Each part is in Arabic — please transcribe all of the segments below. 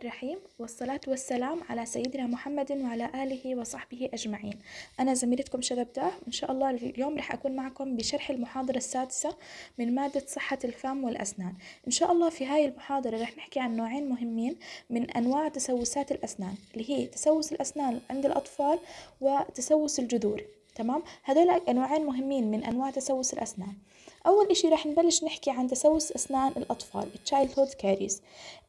الرحيم والصلاة والسلام على سيدنا محمد وعلى آله وصحبه أجمعين أنا زميلتكم شذبداه إن شاء الله اليوم رح أكون معكم بشرح المحاضرة السادسة من مادة صحة الفم والأسنان إن شاء الله في هاي المحاضرة رح نحكي عن نوعين مهمين من أنواع تسوسات الأسنان اللي هي تسوس الأسنان عند الأطفال وتسوس الجذور تمام هذول نوعين مهمين من أنواع تسوس الأسنان أول إشي رح نبلش نحكي عن تسوس أسنان الأطفال childhood caries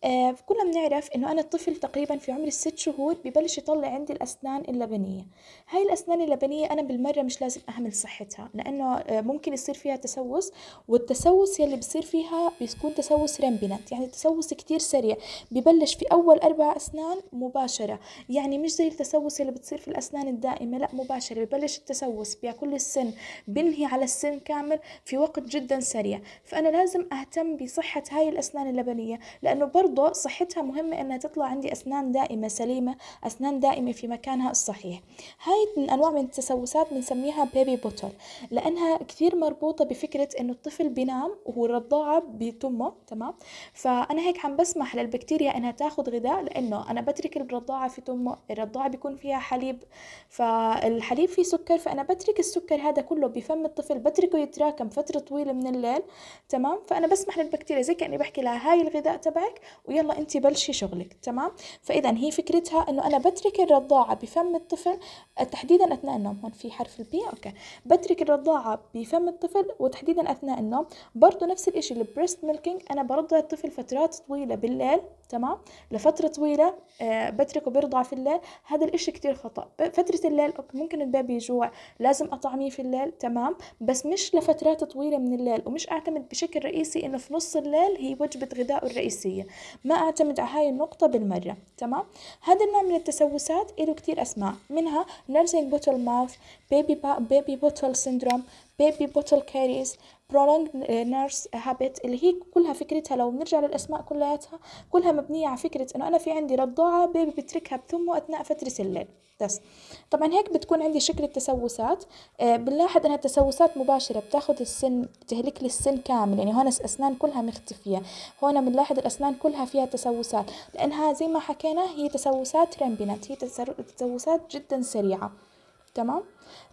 آه كلنا بنعرف إنه أنا الطفل تقريبا في عمر الست شهور ببلش يطلع عندي الأسنان اللبنية هاي الأسنان اللبنية أنا بالمرة مش لازم أهمل صحتها لأنه آه ممكن يصير فيها تسوس والتسوس يلي بصير فيها بيكون تسوس رمبنت يعني تسوس كتير سريع ببلش في أول أربع أسنان مباشرة يعني مش زي التسوس اللي بتصير في الأسنان الدائمة لا مباشرة ببلش التسوس بيأكل السن بنهي على السن كامل في وقت جدا سريع فأنا لازم أهتم بصحة هاي الأسنان اللبنية لأنه برضه صحتها مهمة أنها تطلع عندي أسنان دائمة سليمة أسنان دائمة في مكانها الصحيح هاي الأنواع من التسوسات بنسميها بيبي بوتل لأنها كثير مربوطة بفكرة أنه الطفل بينام الرضاعة بتمه تمام فأنا هيك عم بسمح للبكتيريا أنها تاخذ غذاء لأنه أنا بترك الرضاعة في تمه الرضاعة بيكون فيها حليب فالحليب فيه سكر فأنا بترك السكر هذا كله بفم الطفل بتركه يتراكم فترة طويلة طويله من الليل تمام فانا بسمح للبكتيريا زي كاني بحكي لها هاي الغذاء تبعك ويلا انت بلشي شغلك تمام فاذا هي فكرتها انه انا بترك الرضاعه بفم الطفل تحديدا اثناء النوم هون في حرف البي اوكي بترك الرضاعه بفم الطفل وتحديدا اثناء النوم برضه نفس الشيء البريست ميلكينج انا برضع الطفل فترات طويله بالليل تمام لفترة طويلة آه، بتركه بيرضع في الليل هذا الإشي كتير خطأ فترة الليل ممكن البيبي يجوع لازم أطعميه في الليل تمام بس مش لفترات طويلة من الليل ومش أعتمد بشكل رئيسي إنه في نص الليل هي وجبة غذائه الرئيسية ما أعتمد على هاي النقطة بالمرة تمام هذا النوع من التسوسات له كتير أسماء منها nursing bottle mouth baby, baby bottle syndrome بيبي بوتل كاريز برولونج نيرس هابت اللي هي كلها فكرتها لو بنرجع للاسماء كلياتها كلها مبنيه على فكره انه انا في عندي رضاعه بيبي بتركها بثمه اثناء فتره الليل بس طبعا هيك بتكون عندي شكل التسوسات آه بنلاحظ انها تسوسات مباشره بتاخذ السن بتهلك لي السن كامل يعني هون الاسنان كلها مختفيه هون بنلاحظ الاسنان كلها فيها تسوسات لانها زي ما حكينا هي تسوسات رامبينت هي تسوسات جدا سريعه تمام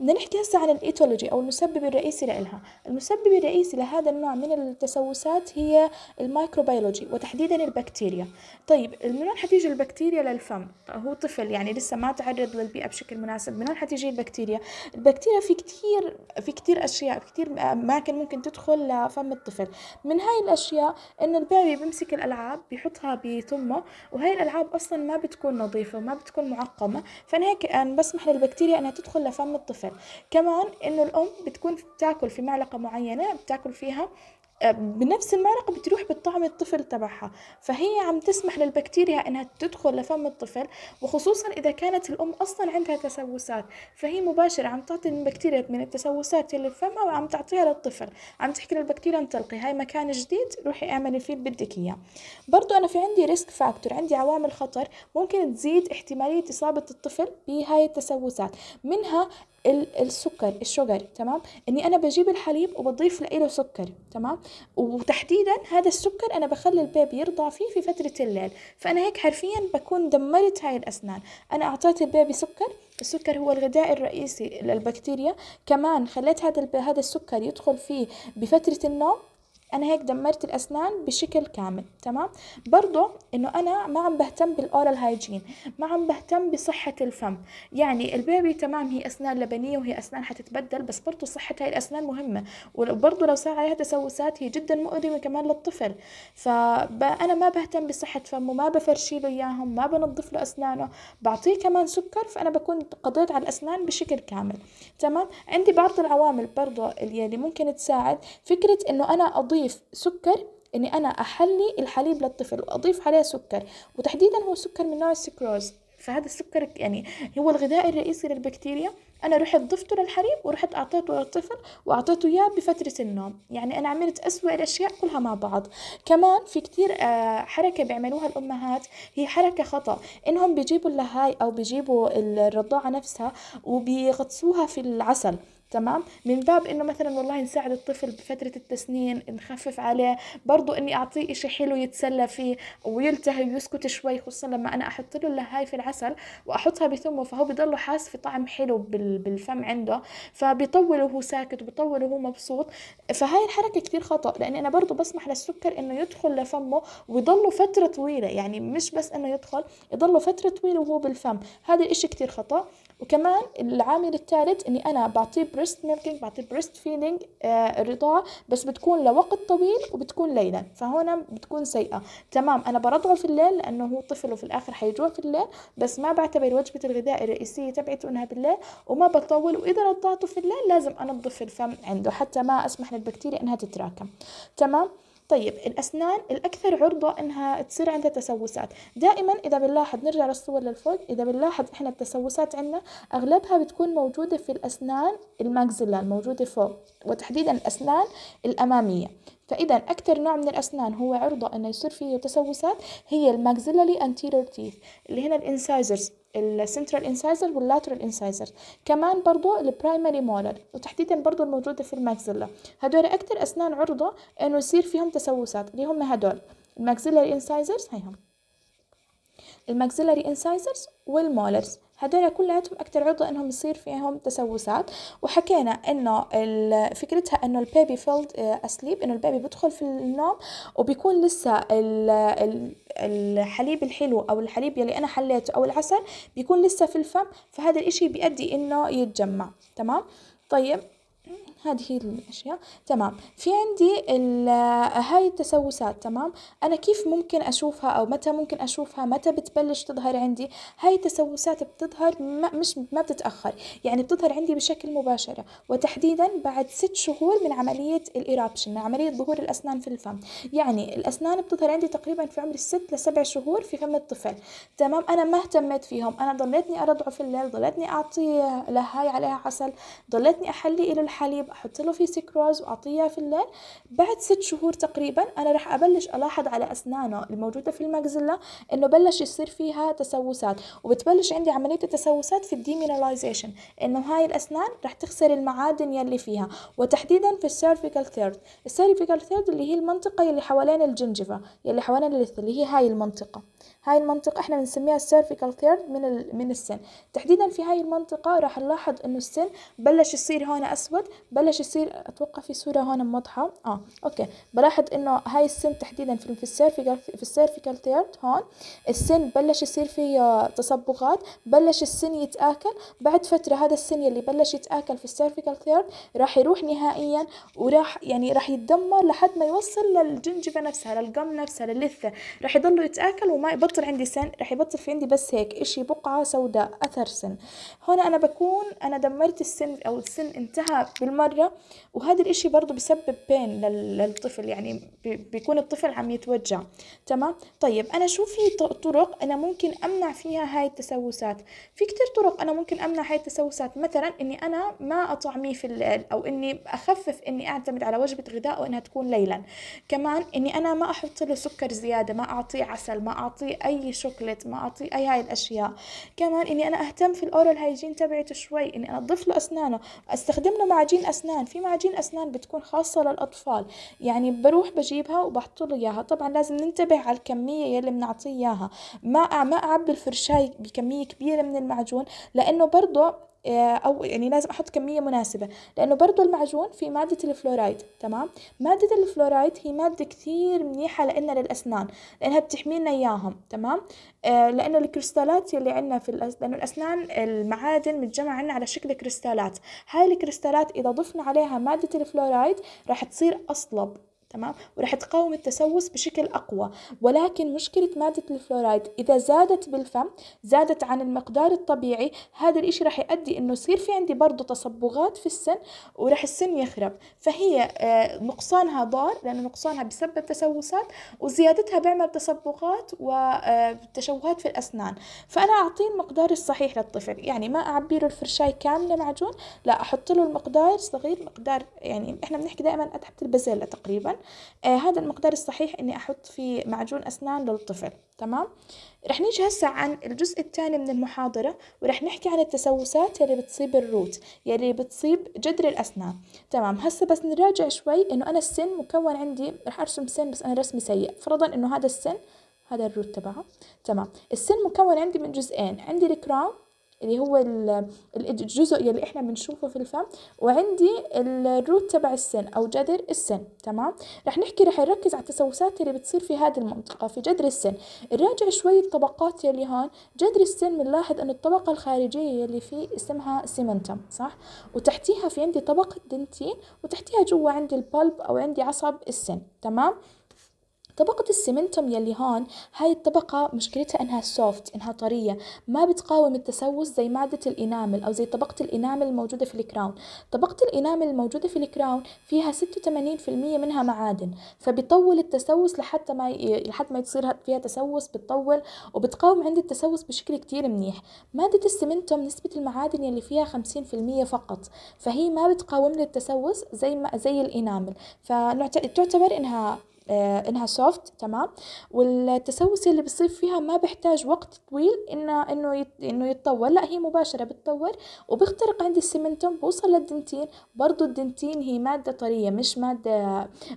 بدنا نحكي هسه عن الايتولوجي او المسبب الرئيسي لإلها المسبب الرئيسي لهذا النوع من التسوسات هي الميكروبيولوجي وتحديدا البكتيريا طيب من وين حتيجي البكتيريا للفم هو طفل يعني لسه ما تعرض للبيئه بشكل مناسب من وين حتيجي البكتيريا البكتيريا في كثير في كثير اشياء في كثير اماكن ممكن تدخل لفم الطفل من هاي الاشياء انه البيبي بيمسك الالعاب بيحطها بثمه وهي الالعاب اصلا ما بتكون نظيفه وما بتكون معقمه فانا هيك أنا بسمح للبكتيريا انها تدخل لفم الطفل كمان انه الام بتكون بتاكل في معلقه معينه بتاكل فيها آه، بنفس المعلقة بتروح بالطعم الطفل تبعها فهي عم تسمح للبكتيريا انها تدخل لفم الطفل وخصوصا اذا كانت الام اصلا عندها تسوسات فهي مباشرة عم تعطي البكتيريا من التسوسات اللي بفمها وعم تعطيها للطفل عم تحكي للبكتيريا انطلقي هاي مكان جديد روحي اعملي فيه اللي بدك اياه برضو انا في عندي ريسك فاكتور عندي عوامل خطر ممكن تزيد احتمالية اصابة الطفل بهاي التسوسات منها السكر الشوجر تمام اني انا بجيب الحليب وبضيف له سكر تمام وتحديدا هذا السكر انا بخلي البيبي يرضع فيه في فتره الليل فانا هيك حرفيا بكون دمرت هاي الاسنان انا اعطيت البيبي سكر السكر هو الغذاء الرئيسي للبكتيريا كمان خليت هذا هذا السكر يدخل فيه بفتره النوم انا هيك دمرت الاسنان بشكل كامل تمام برضه انه انا ما عم بهتم بالاورال هايجين ما عم بهتم بصحه الفم يعني البيبي تمام هي اسنان لبنيه وهي اسنان حتتبدل بس برضه صحه هاي الاسنان مهمه وبرضه لو صار عليها تسوسات هي جدا مؤلمه كمان للطفل فانا ما بهتم بصحه فمه ما بفرشي له اياهم ما بنظف له اسنانه بعطيه كمان سكر فانا بكون قضيت على الاسنان بشكل كامل تمام عندي بعض العوامل برضه اللي ممكن تساعد فكره انه انا اضيف أضيف سكر إني أنا أحلي الحليب للطفل وأضيف عليه سكر وتحديدا هو سكر من نوع السكروز فهذا السكر يعني هو الغذاء الرئيسي للبكتيريا انا رحت ضفته للحليب ورحت اعطيته للطفل واعطيته اياه بفتره النوم يعني انا عملت اسوء الاشياء كلها مع بعض كمان في كتير آه، حركه بيعملوها الامهات هي حركه خطا انهم بيجيبوا اللهاي او بيجيبوا الرضاعه نفسها وبيغطسوها في العسل تمام من باب انه مثلا والله نساعد الطفل بفتره التسنين نخفف عليه برضو اني اعطيه إشي حلو يتسلى فيه ويلتهي ويسكت شوي خصوصا لما انا احط له اللهاي في العسل واحطها بثمه فهو بضله حاسس في طعم حلو بالفم عنده فبيطول وهو ساكت وبيطول وهو مبسوط فهاي الحركه كثير خطا لاني انا برضو بسمح للسكر انه يدخل لفمه ويضله فتره طويله يعني مش بس انه يدخل يضله فتره طويله وهو بالفم هذا الإشي كثير خطا وكمان العامل الثالث اني انا بعطيه بريست ميلكينج بعطيه بريست فيدنج رضاعه بس بتكون لوقت طويل وبتكون ليلا فهون بتكون سيئه تمام انا برضعه في الليل لانه هو طفل وفي الاخر حيجوع في الليل بس ما بعتبر وجبه الغذاء الرئيسيه تبعته انها بالليل وما بطول واذا رضعته في الليل لازم انظف الفم عنده حتى ما اسمح للبكتيريا انها تتراكم تمام طيب الأسنان الأكثر عرضة إنها تصير عندها تسوسات دائما إذا بنلاحظ نرجع للصور للفوق إذا بنلاحظ إحنا التسوسات عندنا أغلبها بتكون موجودة في الأسنان الماكزيلا الموجودة فوق وتحديدا الأسنان الأمامية فإذا أكثر نوع من الأسنان هو عرضة إنه يصير فيه تسوسات هي الماكزيلاري أنتيرور تيث اللي هنا الإنسايزرز السنترال انسايزر واللاترال انسايزر كمان برضو البرايمري مولر وتحديدا برضو الموجودة في الماكسيلا هدول أكتر أسنان عرضة إنه يصير فيهم تسوسات اللي هم هدول الماكسيلاري انسايزرز هيهم الماكسيلاري انسايزرز والمولرز هذول كلياتهم اكثر عرضه انهم يصير فيهم تسوسات وحكينا انه فكرتها انه البيبي فيلد اسليب انه البيبي بيدخل في النوم وبيكون لسه الحليب الحلو او الحليب يلي انا حليته او العسل بيكون لسه في الفم فهذا الاشي بيؤدي انه يتجمع تمام طيب هذه هي الأشياء تمام في عندي هاي التسوسات تمام أنا كيف ممكن أشوفها أو متى ممكن أشوفها متى بتبلش تظهر عندي هاي التسوسات بتظهر ما مش ما بتتأخر يعني بتظهر عندي بشكل مباشرة وتحديدا بعد ست شهور من عملية الإيرابشن عملية ظهور الأسنان في الفم يعني الأسنان بتظهر عندي تقريبا في عمر الست لسبع شهور في فم الطفل تمام أنا ما اهتميت فيهم أنا ضليتني أرضعه في الليل ضليتني أعطيه لهاي عليها عسل ضليتني أحلي له الحليب احط له فيه سكروز واعطيه في الليل بعد ست شهور تقريبا انا راح ابلش الاحظ على اسنانه الموجوده في المجزله انه بلش يصير فيها تسوسات وبتبلش عندي عمليه التسوسات في الديميناليزيشن انه هاي الاسنان راح تخسر المعادن يلي فيها وتحديدا في السيرفيكال ثيرد السيرفيكال ثيرد اللي هي المنطقه اللي حوالين الجنجفه اللي حوالين اللثه اللي هي هاي المنطقه هاي المنطقة احنا بنسميها السيرفيكال ثيرد من ال... من السن تحديدا في هاي المنطقة راح نلاحظ انه السن بلش يصير هون اسود بلش يصير اتوقع في صورة هون موضحة اه اوكي بلاحظ انه هاي السن تحديدا في السيرفيكال في السيرفيكال ثيرد هون السن بلش يصير فيه آه، تصبغات بلش السن يتآكل بعد فترة هذا السن يلي بلش يتآكل في السيرفيكال ثيرد راح يروح نهائيا وراح يعني راح يتدمر لحد ما يوصل للجنجبة نفسها للقم نفسها للثة راح يضل يتآكل وما يبطل يبطل عندي سن رح يبطل في عندي بس هيك إشي بقعة سوداء أثر سن هون أنا بكون أنا دمرت السن أو السن انتهى بالمرة وهذا الإشي برضو بسبب بين للطفل يعني بيكون الطفل عم يتوجع تمام طيب أنا شو في طرق أنا ممكن أمنع فيها هاي التسوسات في كتير طرق أنا ممكن أمنع هاي التسوسات مثلا إني أنا ما أطعميه في الليل أو إني أخفف إني أعتمد على وجبة غذاء وإنها تكون ليلا كمان إني أنا ما أحط له سكر زيادة ما أعطيه عسل ما أعطيه اي شوكليت ما اعطيه اي هاي الاشياء كمان اني انا اهتم في الاورال هايجين تبعته شوي اني اضيف له اسنانه استخدم له معجين اسنان في معجين اسنان بتكون خاصه للاطفال يعني بروح بجيبها وبحط له اياها طبعا لازم ننتبه على الكميه يلي بنعطيه اياها ما ما اعبي الفرشاه بكميه كبيره من المعجون لانه برضه آه، او يعني لازم احط كميه مناسبه لانه برضو المعجون في ماده الفلورايد تمام ماده الفلورايد هي ماده كثير منيحه لنا للاسنان لانها بتحمي لنا اياهم تمام آه، لانه الكريستالات يلي عندنا في الأس... لانه الاسنان المعادن متجمعه عندنا على شكل كريستالات هاي الكريستالات اذا ضفنا عليها ماده الفلورايد راح تصير اصلب تمام ورح تقاوم التسوس بشكل أقوى ولكن مشكلة مادة الفلورايد إذا زادت بالفم زادت عن المقدار الطبيعي هذا الإشي رح يؤدي إنه يصير في عندي برضه تصبغات في السن ورح السن يخرب فهي آه، نقصانها ضار لأنه نقصانها بسبب تسوسات وزيادتها بيعمل تصبغات وتشوهات آه، في الأسنان فأنا أعطيه المقدار الصحيح للطفل يعني ما اعبي له الفرشاي كاملة معجون لا أحط له المقدار صغير مقدار يعني إحنا بنحكي دائما تحت البازيلا تقريبا آه هذا المقدار الصحيح اني احط فيه معجون اسنان للطفل تمام رح نيجي هسه عن الجزء الثاني من المحاضرة ورح نحكي عن التسوسات يلي بتصيب الروت يلي بتصيب جدر الأسنان تمام هسه بس نراجع شوي إنه أنا السن مكون عندي رح أرسم سن بس أنا رسمي سيء فرضا إنه هذا السن هذا الروت تبعه تمام السن مكون عندي من جزئين عندي الكراون اللي هو الجزء اللي احنا بنشوفه في الفم وعندي الروت تبع السن او جذر السن تمام رح نحكي رح نركز على التسوسات اللي بتصير في هذه المنطقه في جذر السن نراجع شوي الطبقات يلي هون جذر السن بنلاحظ انه الطبقه الخارجيه اللي فيه اسمها سيمنتم صح وتحتيها في عندي طبقه دنتين وتحتيها جوا عندي البلب او عندي عصب السن تمام طبقة السمنتوم يلي هون هاي الطبقة مشكلتها انها سوفت انها طرية ما بتقاوم التسوس زي مادة الانامل او زي طبقة الانامل الموجودة في الكراون طبقة الانامل الموجودة في الكراون فيها 86% منها معادن فبيطول التسوس لحتى ما ي... لحد ما تصير فيها تسوس بتطول وبتقاوم عند التسوس بشكل كتير منيح مادة السمنتوم نسبة المعادن يلي فيها 50% فقط فهي ما بتقاوم للتسوس زي ما زي الانامل فتعتبر انها آه، انها سوفت تمام والتسوس اللي بصير فيها ما بحتاج وقت طويل انه انه انه يتطور لا هي مباشرة بتطور وبيخترق عندي السمنتوم بوصل للدنتين برضو الدنتين هي مادة طرية مش مادة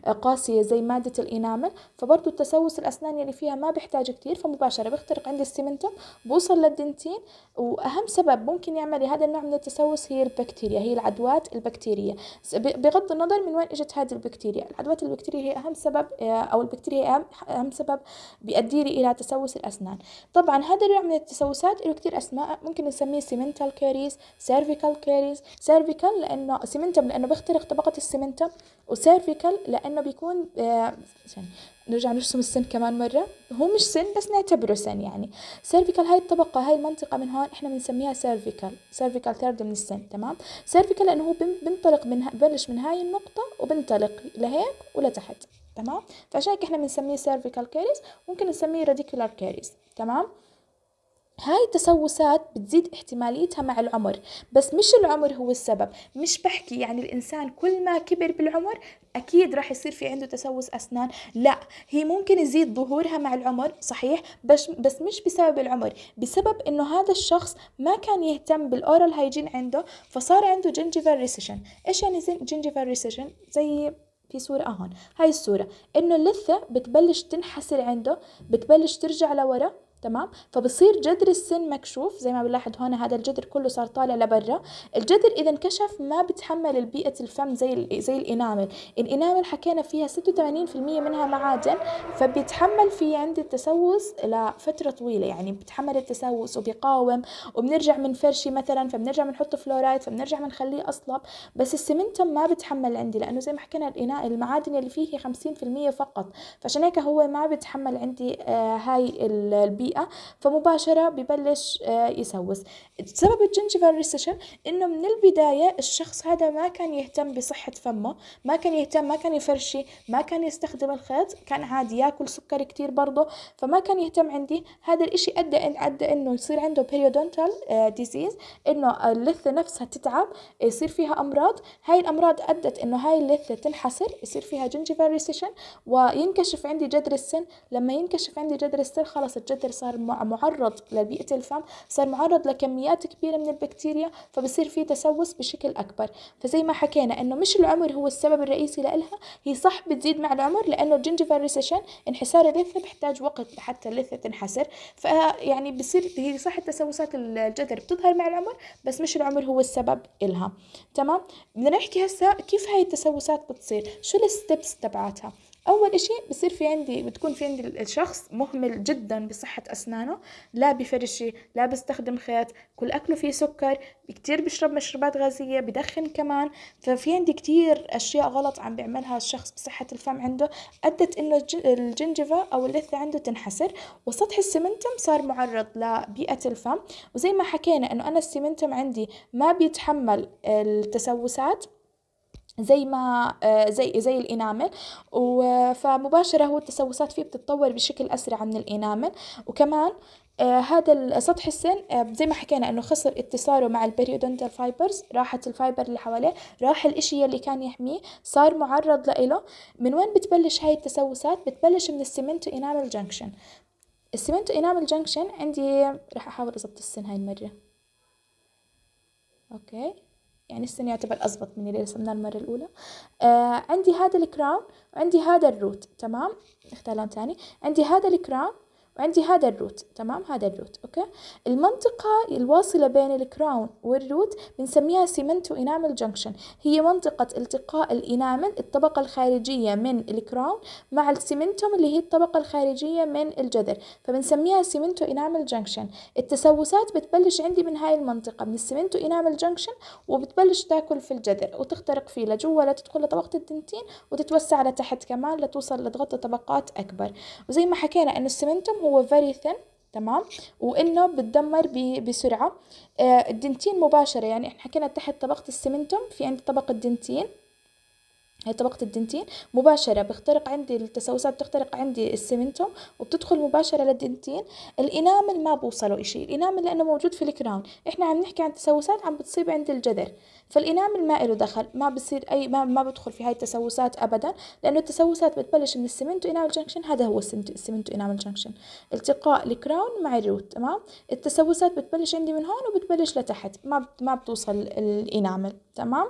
آه، قاسية زي مادة الانامل فبرضو التسوس الاسنان اللي يعني فيها ما بحتاج كتير فمباشرة بيخترق عندي السمنتوم بوصل للدنتين واهم سبب ممكن يعمل هذا النوع من التسوس هي البكتيريا هي العدوات البكتيرية بغض النظر من وين اجت هذه البكتيريا العدوات البكتيرية هي اهم سبب آه، أو البكتيريا أهم سبب بيؤدي لي إلى تسوس الأسنان طبعا هذا النوع من التسوسات له كثير أسماء ممكن نسميه سيمنتال كاريز سيرفيكال كاريز سيرفيكال لأنه سيمنتم لأنه بيخترق طبقة السيمنتم وسيرفيكال لأنه بيكون آه نرجع نرسم السن كمان مرة هو مش سن بس نعتبره سن يعني سيرفيكال هاي الطبقة هاي المنطقة من هون احنا بنسميها سيرفيكال سيرفيكال ثيرد من السن تمام سيرفيكال لأنه هو بنطلق من ببلش من هاي النقطة وبنطلق لهيك ولتحت تمام فعشان هيك احنا بنسميه سيرفيكال كاريز ممكن نسميه راديكولار كاريز تمام هاي التسوسات بتزيد احتماليتها مع العمر بس مش العمر هو السبب مش بحكي يعني الإنسان كل ما كبر بالعمر أكيد راح يصير في عنده تسوس أسنان لا هي ممكن يزيد ظهورها مع العمر صحيح بس, بس مش بسبب العمر بسبب إنه هذا الشخص ما كان يهتم بالأورال هايجين عنده فصار عنده جنجيفال ريسيشن إيش يعني جنجيفال ريسيشن زي في صورة أهون هاي الصورة إنه اللثة بتبلش تنحسر عنده بتبلش ترجع لورا تمام فبصير جذر السن مكشوف زي ما بنلاحظ هون هذا الجذر كله صار طالع لبرا الجذر اذا انكشف ما بتحمل البيئة الفم زي زي الانامل الانامل حكينا فيها 86% منها معادن فبيتحمل في عند التسوس لفترة طويلة يعني بتحمل التسوس وبيقاوم وبنرجع من فرشي مثلا فبنرجع بنحط فلورايد فبنرجع بنخليه اصلب بس السمنتم ما بتحمل عندي لانه زي ما حكينا الاناء المعادن اللي فيه هي 50% فقط فعشان هيك هو ما بتحمل عندي آه هاي البيئة البيئه فمباشره ببلش آه، يسوس سبب الجنجيفال ريسيشن انه من البدايه الشخص هذا ما كان يهتم بصحه فمه ما كان يهتم ما كان يفرشي ما كان يستخدم الخيط كان عادي ياكل سكر كتير برضه فما كان يهتم عندي هذا الاشي ادى إن ادى انه يصير عنده بيريودونتال آه، ديزيز انه اللثه نفسها تتعب يصير فيها امراض هاي الامراض ادت انه هاي اللثه تنحسر يصير فيها جنجيفال ريسيشن وينكشف عندي جذر السن لما ينكشف عندي جذر السن خلص الجذر صار معرض لبيئة الفم صار معرض لكميات كبيرة من البكتيريا فبصير في تسوس بشكل أكبر فزي ما حكينا إنه مش العمر هو السبب الرئيسي لإلها هي صح بتزيد مع العمر لأنه الجنجيفال ريسيشن انحسار اللثة بحتاج وقت لحتى اللثة تنحسر فيعني بصير هي صح التسوسات الجذر بتظهر مع العمر بس مش العمر هو السبب إلها تمام بدنا نحكي هسا كيف هاي التسوسات بتصير شو الستبس تبعاتها اول اشي بصير في عندي بتكون في عندي الشخص مهمل جدا بصحة اسنانه لا بفرشي لا بستخدم خيط كل اكله فيه سكر كتير بشرب مشروبات غازية بدخن كمان ففي عندي كتير اشياء غلط عم بيعملها الشخص بصحة الفم عنده ادت انه الجنجفة او اللثة عنده تنحسر وسطح السمنتم صار معرض لبيئة الفم وزي ما حكينا انه انا السمنتم عندي ما بيتحمل التسوسات زي ما آه، زي زي الانامل فمباشره هو التسوسات فيه بتتطور بشكل اسرع من الانامل وكمان آه، هذا سطح السن آه، زي ما حكينا انه خسر اتصاله مع البريودنتال فايبرز راحت الفايبر اللي حواليه راح الاشي اللي كان يحميه صار معرض لإله من وين بتبلش هاي التسوسات بتبلش من السمنتو انامل جنكشن السمنتو انامل جنكشن عندي راح احاول اضبط السن هاي المره اوكي يعني السنة يعتبر أزبط من اللي رسمناه المرة الأولى آه عندي هذا الكراون وعندي هذا الروت تمام اختار لون تاني عندي هذا الكراون وعندي هذا الروت تمام هذا الروت أوكي المنطقة الواصلة بين الكراون والروت بنسميها سيمنتو إنامل جنكشن هي منطقة التقاء الإنامل الطبقة الخارجية من الكراون مع السيمنتوم اللي هي الطبقة الخارجية من الجذر فبنسميها سيمنتو إنامل جنكشن التسوسات بتبلش عندي من هاي المنطقة من السيمنتو إنامل جنكشن وبتبلش تاكل في الجذر وتخترق فيه لجوا لتدخل لطبقة الدنتين وتتوسع لتحت كمان لتوصل لتغطي طبقات أكبر وزي ما حكينا أن السيمنتوم هو فيري thin تمام وانه بتدمر بسرعه آه، الدنتين مباشره يعني احنا حكينا تحت طبقه السمنتوم في عند طبقه دنتين هي طبقة الدنتين مباشرة بيخترق عندي التسوسات بتخترق عندي السمنتوم وبتدخل مباشرة للدنتين الإنامل ما بوصلوا إشي الإنامل لأنه موجود في الكراون إحنا عم نحكي عن تسوسات عم بتصيب عند الجذر فالإنامل ما إله دخل ما بصير أي ما, ما بدخل في هاي التسوسات أبدا لأنه التسوسات بتبلش من السمنتو إنامل جنكشن هذا هو السمنتو إنامل جنكشن التقاء الكراون مع الروت تمام التسوسات بتبلش عندي من هون وبتبلش لتحت ما ما بتوصل الإنامل تمام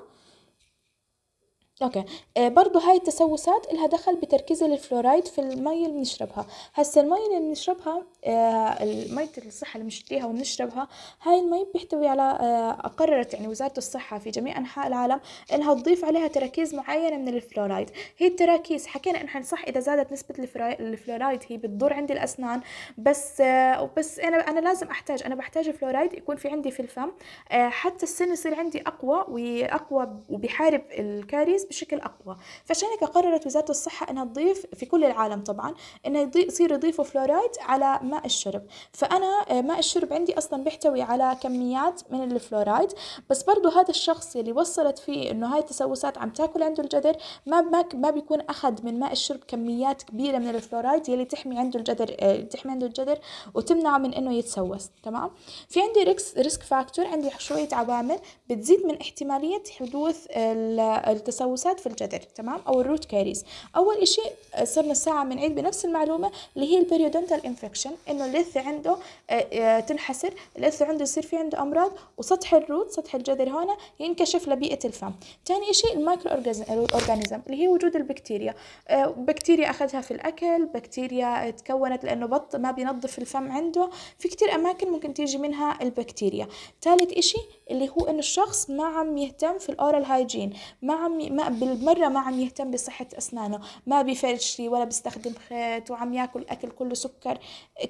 اوكي آه برضو هاي التسوسات لها دخل بتركيز الفلورايد في المي اللي بنشربها هسا المي اللي بنشربها آه المية الصحة اللي بنشتريها وبنشربها هاي المي بيحتوي على آه قررت يعني وزارة الصحة في جميع أنحاء العالم إنها تضيف عليها تراكيز معينة من الفلورايد هي التراكيز حكينا إنها صح إذا زادت نسبة الفلورايد هي بتضر عندي الأسنان بس آه بس أنا أنا لازم أحتاج أنا بحتاج فلورايد يكون في عندي في الفم آه حتى السن يصير عندي أقوى وأقوى وبيحارب الكاريز بشكل اقوى فعشان هيك قررت وزاره الصحه انها تضيف في كل العالم طبعا انه يصير يضيفوا فلورايد على ماء الشرب فانا آه، ماء الشرب عندي اصلا بيحتوي على كميات من الفلورايد بس برضه هذا الشخص اللي وصلت فيه انه هاي التسوسات عم تاكل عنده الجذر ما ما بيكون اخذ من ماء الشرب كميات كبيره من الفلورايد يلي تحمي عنده الجذر آه، تحمي عنده الجذر وتمنعه من انه يتسوس تمام في عندي ريكس ريسك فاكتور عندي شويه عوامل بتزيد من احتماليه حدوث التسوس الملوثات في الجذر تمام او الروت كاريز اول شيء آه، صرنا الساعه بنعيد بنفس المعلومه اللي هي البريودونتال انفكشن انه اللثه عنده آه، آه، تنحسر اللثه عنده يصير في عنده امراض وسطح الروت سطح الجذر هون ينكشف لبيئه الفم ثاني شيء المايكرو اورجانيزم اللي هي وجود البكتيريا بكتيريا اخذها في الاكل بكتيريا تكونت لانه بط ما بينظف الفم عنده في كثير اماكن ممكن تيجي منها البكتيريا ثالث شيء اللي هو ان الشخص ما عم يهتم في الاورال هايجين ما عم ي... ما بالمره ما عم يهتم بصحه اسنانه ما شيء ولا بيستخدم خيط وعم ياكل اكل كله سكر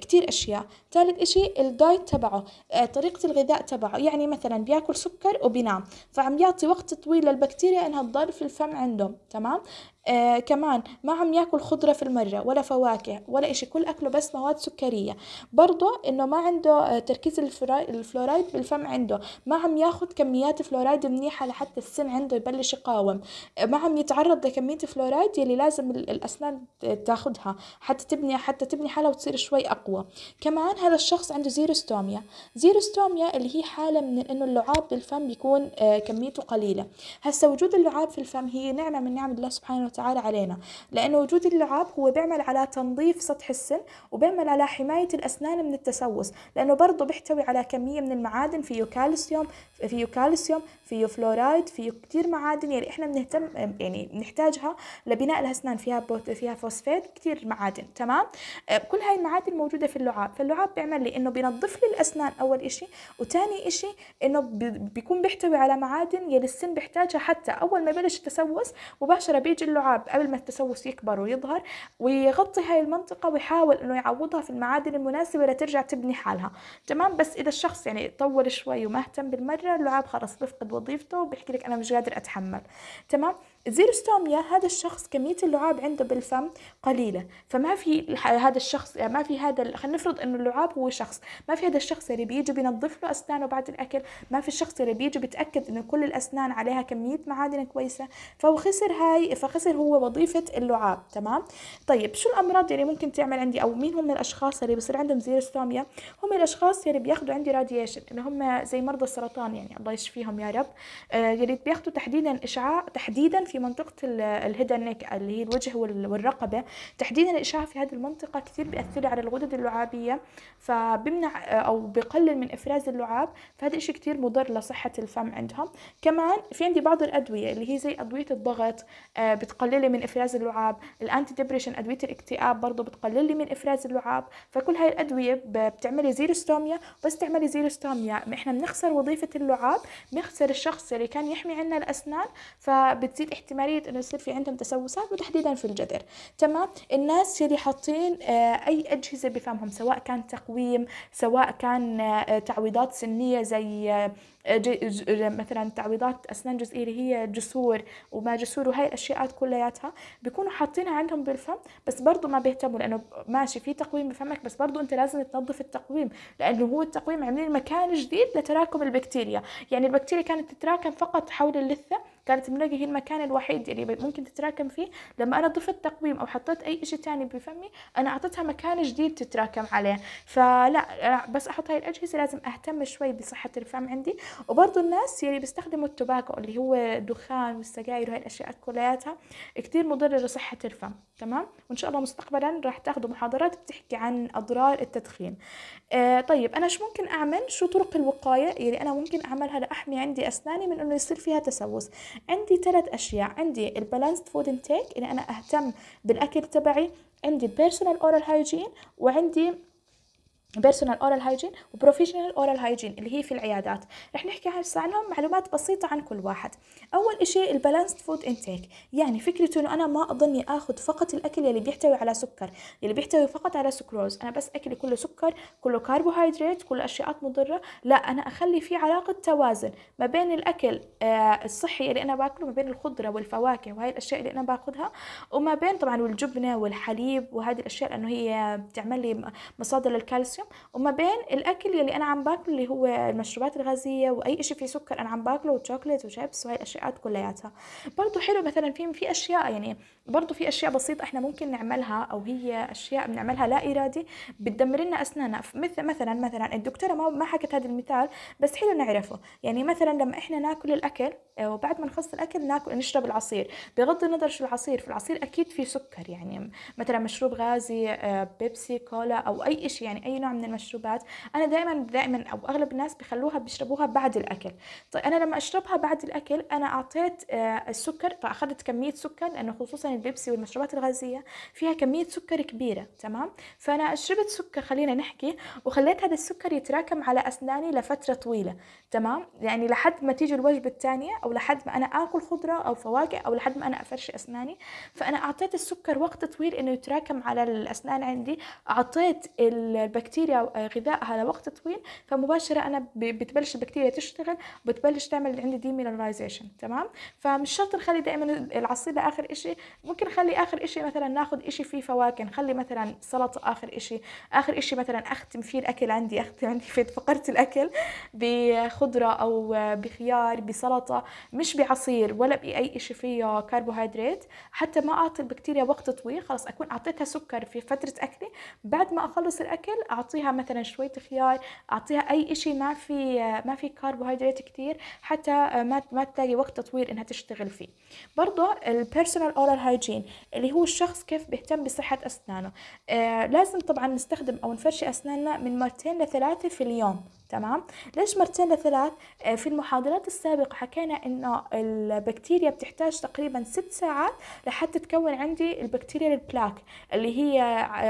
كتير اشياء ثالث اشي الدايت تبعه آه، طريقه الغذاء تبعه يعني مثلا بياكل سكر وبينام فعم يعطي وقت طويل للبكتيريا انها تضل في الفم عنده تمام آه، كمان ما عم ياكل خضرة في المرة ولا فواكه ولا شيء كل أكله بس مواد سكرية برضه إنه ما عنده آه، تركيز الفلورايد بالفم عنده ما عم ياخذ كميات فلورايد منيحة لحتى السن عنده يبلش يقاوم آه، ما عم يتعرض لكمية فلورايد يلي لازم الأسنان تاخدها حتى تبني حتى تبني حالها وتصير شوي أقوى كمان هذا الشخص عنده زيروستوميا زيروستوميا اللي هي حالة من إنه اللعاب بالفم بيكون كميته قليلة هسا وجود اللعاب في الفم هي نعمة من نعم الله سبحانه وتعالى تعالى علينا لأن وجود اللعاب هو بيعمل على تنظيف سطح السن وبيعمل على حماية الأسنان من التسوس لأنه برضه بيحتوي على كمية من المعادن فيه كالسيوم فيه كالسيوم فيه فلورايد فيه كتير معادن يعني إحنا بنهتم يعني بنحتاجها لبناء الأسنان فيها بوت فيها فوسفات كتير معادن تمام آه، كل هاي المعادن موجودة في اللعاب فاللعاب بيعمل لي إنه بينظف لي الأسنان أول إشي وتاني إشي إنه بيكون بيحتوي على معادن يلي السن بيحتاجها حتى أول ما يبلش التسوس مباشرة بيجي اللعاب الشعاب قبل ما التسوس يكبر ويظهر ويغطي هاي المنطقة ويحاول انه يعوضها في المعادن المناسبة لترجع تبني حالها تمام بس اذا الشخص يعني طول شوي وما اهتم بالمرة اللعاب خلص بفقد وظيفته وبيحكي لك انا مش قادر اتحمل تمام الزيروستوميا هذا الشخص كمية اللعاب عنده بالفم قليلة فما في هذا الشخص ما في هذا خلينا نفرض انه اللعاب هو شخص ما في هذا الشخص اللي بيجي بينظف له اسنانه بعد الاكل ما في الشخص اللي بيجي بتاكد انه كل الاسنان عليها كمية معادن كويسة فهو خسر هاي فخسر هو وظيفة اللعاب تمام طيب شو الامراض اللي ممكن تعمل عندي او مين هم الاشخاص اللي بصير عندهم زيروستوميا هم الاشخاص اللي بياخذوا عندي راديشن اللي هم زي مرضى السرطان يعني الله يشفيهم يا رب آه اللي بياخذوا تحديدا اشعاع تحديدا في في منطقة الهيد نيك اللي هي الوجه والرقبة تحديدا الإشعاع في هذه المنطقة كثير بيأثر على الغدد اللعابية فبمنع أو بقلل من إفراز اللعاب فهذا الشيء كثير مضر لصحة الفم عندهم كمان في عندي بعض الأدوية اللي هي زي أدوية الضغط آه، بتقللي من إفراز اللعاب الأنتي ديبريشن أدوية الاكتئاب برضو بتقللي من إفراز اللعاب فكل هاي الأدوية بتعملي زيروستوميا بس تعملي زيروستوميا إحنا بنخسر وظيفة اللعاب بنخسر الشخص اللي كان يحمي عنا الأسنان فبتزيد احتماليه انه يصير في عندهم تسوسات وتحديدا في الجذر تمام الناس اللي حاطين آه، اي اجهزه بفمهم سواء كان تقويم سواء كان آه، تعويضات سنيه زي آه، مثلا تعويضات اسنان جزئيه اللي هي جسور وما جسور وهي الاشياء كلياتها بيكونوا حاطينها عندهم بالفم بس برضه ما بيهتموا لانه ماشي في تقويم بفمك بس برضه انت لازم تنظف التقويم لانه هو التقويم عاملين مكان جديد لتراكم البكتيريا يعني البكتيريا كانت تتراكم فقط حول اللثه كانت بنلاقي هي المكان الوحيد اللي ممكن تتراكم فيه لما انا ضفت تقويم او حطيت اي شيء ثاني بفمي انا اعطيتها مكان جديد تتراكم عليه فلا بس احط هاي الاجهزه لازم اهتم شوي بصحه الفم عندي وبرضه الناس يلي يعني بيستخدموا التوباكو اللي هو الدخان والسجاير وهي الاشياء كلياتها كثير مضره لصحه الفم تمام وان شاء الله مستقبلا راح تاخذوا محاضرات بتحكي عن اضرار التدخين آه طيب انا شو ممكن اعمل شو طرق الوقايه يلي يعني انا ممكن اعملها لاحمي عندي اسناني من انه يصير فيها تسوس عندي ثلاث اشياء عندي البالانسد فود انتيك اللي انا اهتم بالاكل تبعي عندي البيرسونال اورال هايجين وعندي بيرسونال اورال هايجين وبروفيشنال اورال هايجين اللي هي في العيادات رح نحكي هسه عنهم معلومات بسيطه عن كل واحد اول شيء البالانسد فود انتيك يعني فكرته انه انا ما اضلني اخذ فقط الاكل اللي بيحتوي على سكر اللي بيحتوي فقط على سكروز انا بس اكلي كله سكر كله كربوهيدرات كله اشياء مضره لا انا اخلي في علاقه توازن ما بين الاكل آه، الصحي اللي انا باكله ما بين الخضره والفواكه وهي الاشياء اللي انا باخذها وما بين طبعا والجبنه والحليب وهذه الاشياء لانه هي بتعمل لي مصادر للكالسيوم الكالسيوم وما بين الاكل يلي انا عم باكله اللي هو المشروبات الغازيه واي شيء فيه سكر انا عم باكله وتشوكليت وشيبس وهي الاشياء كلياتها برضه حلو مثلا في في اشياء يعني برضه في اشياء بسيطه احنا ممكن نعملها او هي اشياء بنعملها لا ارادي بتدمر لنا اسناننا مثل مثلا مثلا الدكتوره ما ما حكت هذا المثال بس حلو نعرفه يعني مثلا لما احنا ناكل الاكل آه، وبعد ما نخلص الاكل ناكل نشرب العصير بغض النظر شو العصير في العصير اكيد في سكر يعني مثلا مشروب غازي آه، بيبسي كولا او اي شيء يعني اي نوع نوع من المشروبات انا دائما دائما او اغلب الناس بيخلوها بيشربوها بعد الاكل طيب انا لما اشربها بعد الاكل انا اعطيت آه، السكر فاخذت كميه سكر لانه خصوصا البيبسي والمشروبات الغازيه فيها كميه سكر كبيره تمام فانا شربت سكر خلينا نحكي وخليت هذا السكر يتراكم على اسناني لفتره طويله تمام يعني لحد ما تيجي الوجبه الثانيه او لحد ما انا اكل خضره او فواكه او لحد ما انا افرش اسناني فانا اعطيت السكر وقت طويل انه يتراكم على الاسنان عندي اعطيت البكتيريا البكتيريا غذائها لوقت طويل فمباشره انا بتبلش البكتيريا تشتغل وبتبلش تعمل عندي دي مينرايزيشن تمام فمش شرط نخلي دائما العصير اخر شيء ممكن نخلي اخر شيء مثلا ناخذ شيء فيه فواكه نخلي مثلا سلطه اخر شيء اخر شيء مثلا اختم فيه الاكل عندي اختم عندي في فقره الاكل بخضره او بخيار بسلطه مش بعصير ولا باي شيء فيه كربوهيدرات حتى ما اعطي البكتيريا وقت طويل خلاص اكون اعطيتها سكر في فتره اكلي بعد ما اخلص الاكل اعطيها مثلا شويه خيار اعطيها اي شيء ما في ما في كربوهيدرات كثير حتى ما ما تلاقي وقت تطوير انها تشتغل فيه برضه البيرسونال اورال هايجين اللي هو الشخص كيف بيهتم بصحه اسنانه آه، لازم طبعا نستخدم او نفرشي اسناننا من مرتين لثلاثه في اليوم تمام ليش مرتين لثلاث آه، في المحاضرات السابقه حكينا انه البكتيريا بتحتاج تقريبا ست ساعات لحتى تكون عندي البكتيريا البلاك اللي هي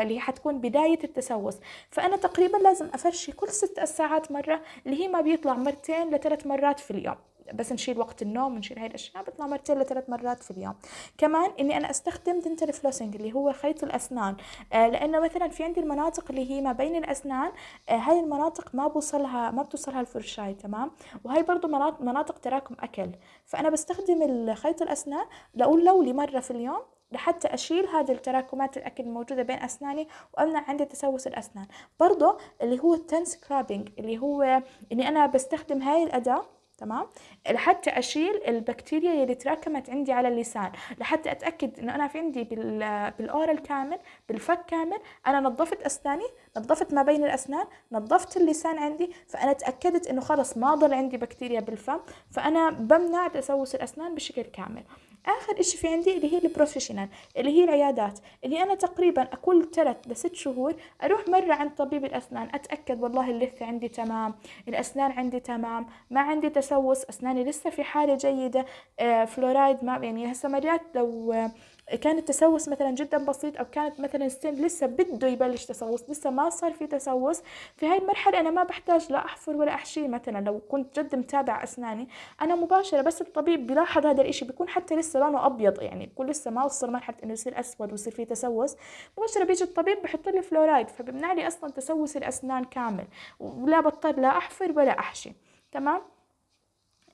اللي هي حتكون بدايه التسوس فانا انا تقريبا لازم أفرشي كل ست ساعات مرة اللي هي ما بيطلع مرتين لثلاث مرات في اليوم بس نشيل وقت النوم ونشيل هاي الاشياء بيطلع مرتين لثلاث مرات في اليوم كمان اني انا استخدم دنتال فلوسنج اللي هو خيط الاسنان آه لانه مثلا في عندي المناطق اللي هي ما بين الاسنان آه هاي المناطق ما بوصلها ما بتوصلها الفرشاي تمام وهي برضو مناطق, مناطق تراكم اكل فانا بستخدم خيط الاسنان لاقول لولي مره في اليوم لحتى أشيل هذه التراكمات الأكل الموجودة بين أسناني وأمنع عندي تسوس الأسنان برضو اللي هو التن سكرابينج اللي هو إني أنا بستخدم هاي الأداة تمام لحتى اشيل البكتيريا اللي تراكمت عندي على اللسان لحتى اتاكد انه انا في عندي بالاورال كامل بالفك كامل انا نظفت اسناني نظفت ما بين الاسنان نظفت اللسان عندي فانا تاكدت انه خلص ما ضل عندي بكتيريا بالفم فانا بمنع تسوس الاسنان بشكل كامل اخر اشي في عندي اللي هي البروفيشنال اللي هي العيادات اللي انا تقريبا اكل ثلاث لست شهور اروح مره عند طبيب الاسنان اتاكد والله اللثه عندي تمام الاسنان عندي تمام ما عندي تسوس اسناني لسه في حاله جيده آه فلورايد ما يعني هسه مرات لو آه كان التسوس مثلا جدا بسيط او كانت مثلا السن لسه بده يبلش تسوس لسه ما صار في تسوس في هاي المرحله انا ما بحتاج لا احفر ولا احشي مثلا لو كنت جد متابع اسناني انا مباشره بس الطبيب بيلاحظ هذا الاشي بيكون حتى لسه لونه ابيض يعني بيكون لسه ما وصل مرحله انه يصير اسود ويصير في تسوس مباشره بيجي الطبيب بحط لي فلورايد فبمنع لي اصلا تسوس الاسنان كامل ولا بضطر لا احفر ولا احشي تمام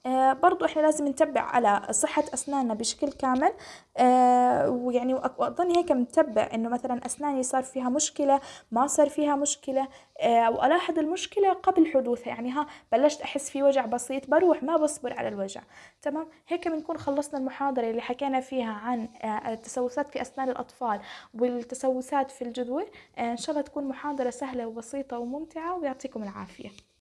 آه، برضو احنا لازم نتبع على صحة أسناننا بشكل كامل آه، ويعني وأظن هيك متبع إنه مثلا أسناني صار فيها مشكلة ما صار فيها مشكلة آه، وألاحظ المشكلة قبل حدوثها يعني ها بلشت أحس في وجع بسيط بروح ما بصبر على الوجع تمام هيك بنكون خلصنا المحاضرة اللي حكينا فيها عن التسوسات في أسنان الأطفال والتسوسات في الجذور إن شاء الله تكون محاضرة سهلة وبسيطة وممتعة ويعطيكم العافية